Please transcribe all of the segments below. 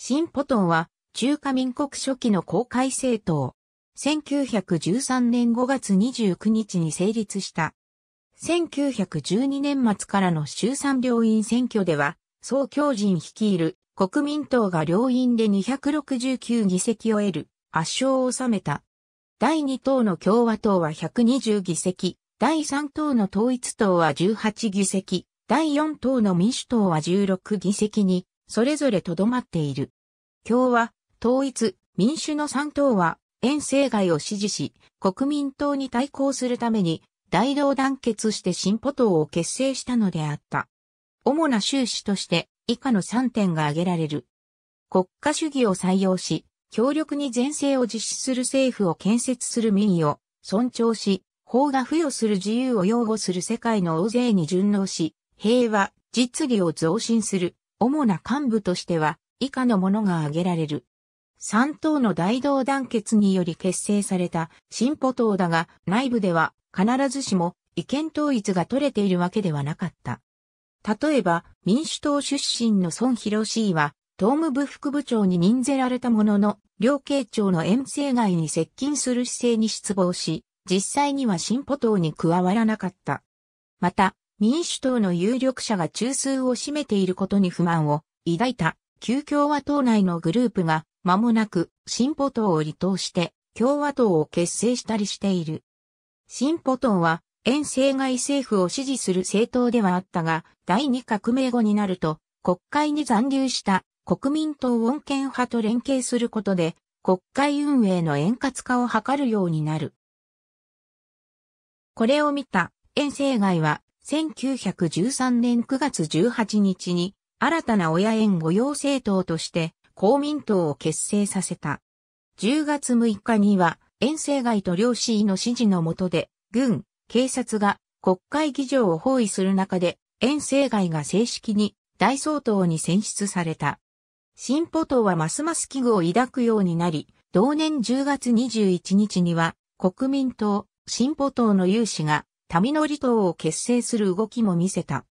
シンポトンは中華民国初期の公開政党。1913年5月29日に成立した。1912年末からの衆参両院選挙では、総教人率いる国民党が両院で269議席を得る圧勝を収めた。第2党の共和党は120議席、第3党の統一党は18議席、第4党の民主党は16議席にそれぞれとどまっている。共和、統一、民主の三党は、遠征外を支持し、国民党に対抗するために、大同団結して進歩党を結成したのであった。主な収支として、以下の三点が挙げられる。国家主義を採用し、強力に全制を実施する政府を建設する民意を尊重し、法が付与する自由を擁護する世界の大勢に順応し、平和、実利を増進する、主な幹部としては、以下のものが挙げられる。三党の大同団結により結成された進歩党だが、内部では必ずしも意見統一が取れているわけではなかった。例えば、民主党出身の孫博氏は、党務部副部長に任せられたものの、両慶長の遠征外に接近する姿勢に失望し、実際には進歩党に加わらなかった。また、民主党の有力者が中枢を占めていることに不満を抱いた旧共和党内のグループが間もなく進歩党を離党して共和党を結成したりしている。進歩党は遠征外政府を支持する政党ではあったが、第二革命後になると国会に残留した国民党穏健派と連携することで国会運営の円滑化を図るようになる。これを見た遠征外は1913年9月18日に新たな親縁御用政党として公民党を結成させた。10月6日には遠征外と両市の指示のもとで軍、警察が国会議場を包囲する中で遠征外が正式に大総統に選出された。進歩党はますます危惧を抱くようになり、同年10月21日には国民党、進歩党の有志が民の離党を結成する動きも見せた。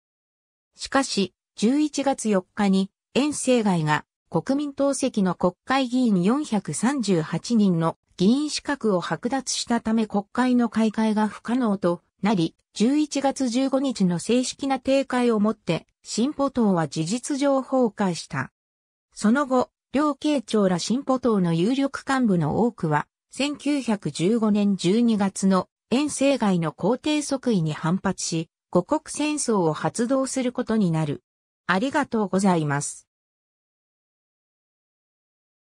しかし、11月4日に、遠征外が国民党籍の国会議員438人の議員資格を剥奪したため国会の開会が不可能となり、11月15日の正式な定会をもって、新歩党は事実上崩壊した。その後、両慶長ら新歩党の有力幹部の多くは、1915年12月の遠征外の皇帝即位に反発し、五国戦争を発動することになる。ありがとうございます。